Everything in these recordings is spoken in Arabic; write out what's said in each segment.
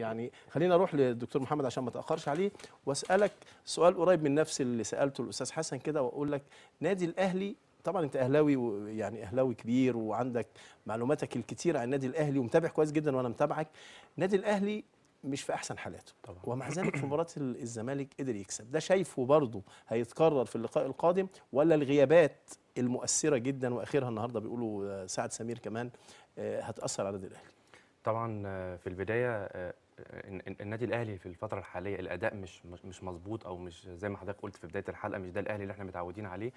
يعني خلينا اروح للدكتور محمد عشان ما تاخرش عليه واسالك سؤال قريب من نفس اللي سالته الاستاذ حسن كده واقول لك نادي الاهلي طبعا انت اهلاوي يعني اهلاوي كبير وعندك معلوماتك الكتير عن النادي الاهلي ومتابع كويس جدا وانا متابعك النادي الاهلي مش في احسن حالاته طبعا. ومع ذلك في مباراه الزمالك قدر يكسب ده شايفه برضه هيتكرر في اللقاء القادم ولا الغيابات المؤثره جدا واخرها النهارده بيقولوا آه، سعد سمير كمان آه، هتاثر على النادي الاهلي طبعا آه، في البدايه النادي الاهلي في الفتره الحاليه الاداء مش مش مظبوط او مش زي ما حضرتك قلت في بدايه الحلقه مش ده الاهلي اللي احنا متعودين عليه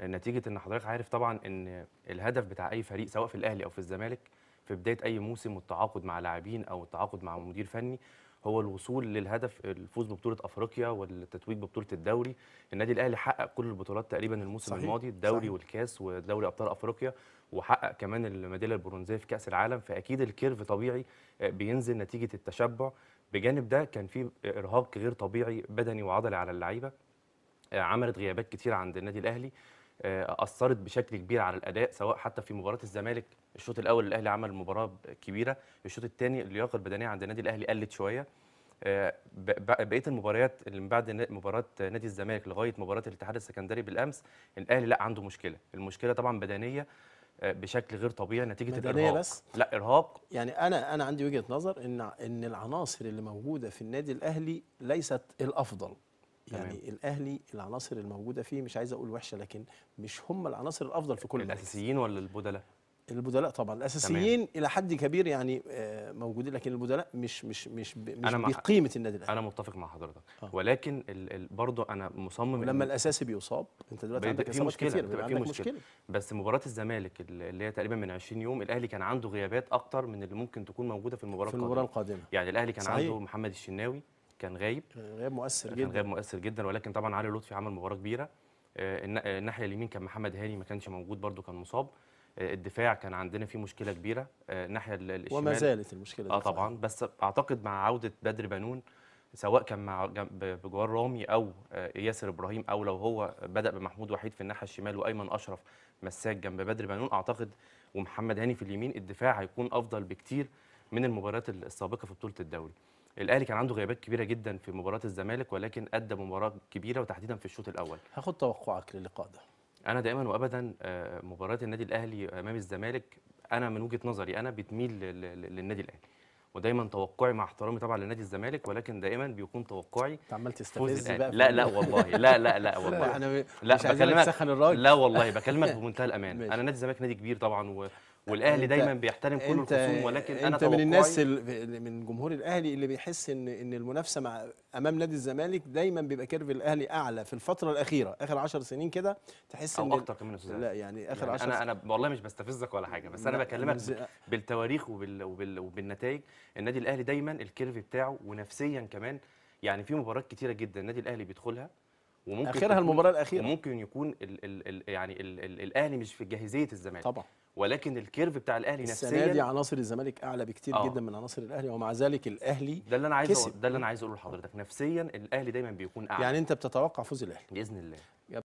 نتيجه ان حضرتك عارف طبعا ان الهدف بتاع اي فريق سواء في الاهلي او في الزمالك في بدايه اي موسم والتعاقد مع لاعبين او التعاقد مع مدير فني هو الوصول للهدف الفوز ببطوله افريقيا والتتويج ببطوله الدوري النادي الاهلي حقق كل البطولات تقريبا الموسم صحيح. الماضي الدوري صحيح. والكاس ودوري ابطال افريقيا وحقق كمان الميداليه البرونزيه في كاس العالم فاكيد الكيرف طبيعي آه، بينزل نتيجه التشبع بجانب ده كان في ارهاق غير طبيعي بدني وعضلي على اللعيبه آه، عملت غيابات كتير عند النادي الاهلي آه، اثرت بشكل كبير على الاداء سواء حتى في مباراه الزمالك الشوط الاول الاهلي عمل مباراه كبيره الشوط الثاني اللياقه البدنيه عند النادي الاهلي قلت شويه آه، بقيه المباريات اللي من بعد مباراه نادي الزمالك لغايه مباراه الاتحاد السكندري بالامس الاهلي لا عنده مشكله المشكله طبعا بدنيه آه، بشكل غير طبيعي نتيجه الارهاق بس لا ارهاق يعني انا انا عندي وجهه نظر ان ان العناصر اللي موجوده في النادي الاهلي ليست الافضل يعني تمام. الاهلي العناصر الموجوده فيه مش عايز اقول وحشه لكن مش هم العناصر الافضل في كل الاساسيين ولا البدلاء البدلاء طبعا الاساسيين تمام. الى حد كبير يعني آه، موجودين لكن البدلاء مش مش مش مش أنا بقيمه النادي الاهلي انا متفق مع حضرتك آه. ولكن برضه انا مصمم لما الاساسي بيصاب انت دلوقتي عندك في مشكله كتير بتبقى في مشكلة. مشكله بس مباراه الزمالك اللي هي تقريبا من 20 يوم الاهلي كان عنده غيابات اكتر من اللي ممكن تكون موجوده في المباراه في المباراه القادمه يعني الاهلي كان صحيح. عنده محمد الشناوي كان غايب كان غايب مؤثر كان جدا كان غايب مؤثر جدا ولكن طبعا علي لطفي عمل مباراه كبيره آه، الناحيه اليمين كان محمد هاني ما كانش موجود برده كان مصاب آه، الدفاع كان عندنا فيه مشكله كبيره آه، الناحيه الشمال وما زالت المشكله دي اه طبعا بس اعتقد مع عوده بدر بنون سواء كان مع بجوار رامي او ياسر ابراهيم او لو هو بدا بمحمود وحيد في الناحيه الشمال وايمن اشرف مساك جنب بدر بنون اعتقد ومحمد هاني في اليمين الدفاع هيكون افضل بكتير من المباريات السابقه في بطوله الدوري الاهلي كان عنده غيابات كبيره جدا في مباراه الزمالك ولكن ادى مباراه كبيره وتحديدا في الشوط الاول هاخد توقعك للقاء ده انا دائما وابدا آه، مباراه النادي الاهلي امام الزمالك انا من وجهه نظري انا بتميل للنادي الاهلي ودايما توقعي مع احترامي طبعا لنادي الزمالك ولكن دائما بيكون توقعي انت عمال تستفز بقى لا لا والله لا لا لا والله انا لا بكلمك الراجل لا والله بكلمك بمنتهى الامان انا نادي الزمالك نادي كبير طبعا والاهلي دايما بيحترم كل الخصوم ولكن انا انت من الناس من جمهور الاهلي اللي بيحس ان ان المنافسه مع امام نادي الزمالك دايما بيبقى كيرف الاهلي اعلى في الفتره الاخيره اخر 10 سنين كده تحس ان او اكتر كمان استاذ لا يعني اخر 10 يعني انا انا والله مش بستفزك ولا حاجه بس انا بكلمك بالتواريخ وبال... وبال... وبالنتائج النادي الاهلي دايما الكيرف بتاعه ونفسيا كمان يعني في مباريات كتيره جدا النادي الاهلي بيدخلها وممكن اخرها المباراه الاخيره وممكن يكون الـ الـ الـ يعني الـ الـ الاهلي مش في جاهزيه الزمالك طبعا ولكن الكيرف بتاع الاهلي نفسيا السنه دي عناصر الزمالك اعلى بكتير آه. جدا من عناصر الاهلي ومع ذلك الاهلي ده اللي انا عايز ده اللي انا عايز اقوله لحضرتك نفسيا الاهلي دايما بيكون اعلى يعني انت بتتوقع فوز الاهلي باذن الله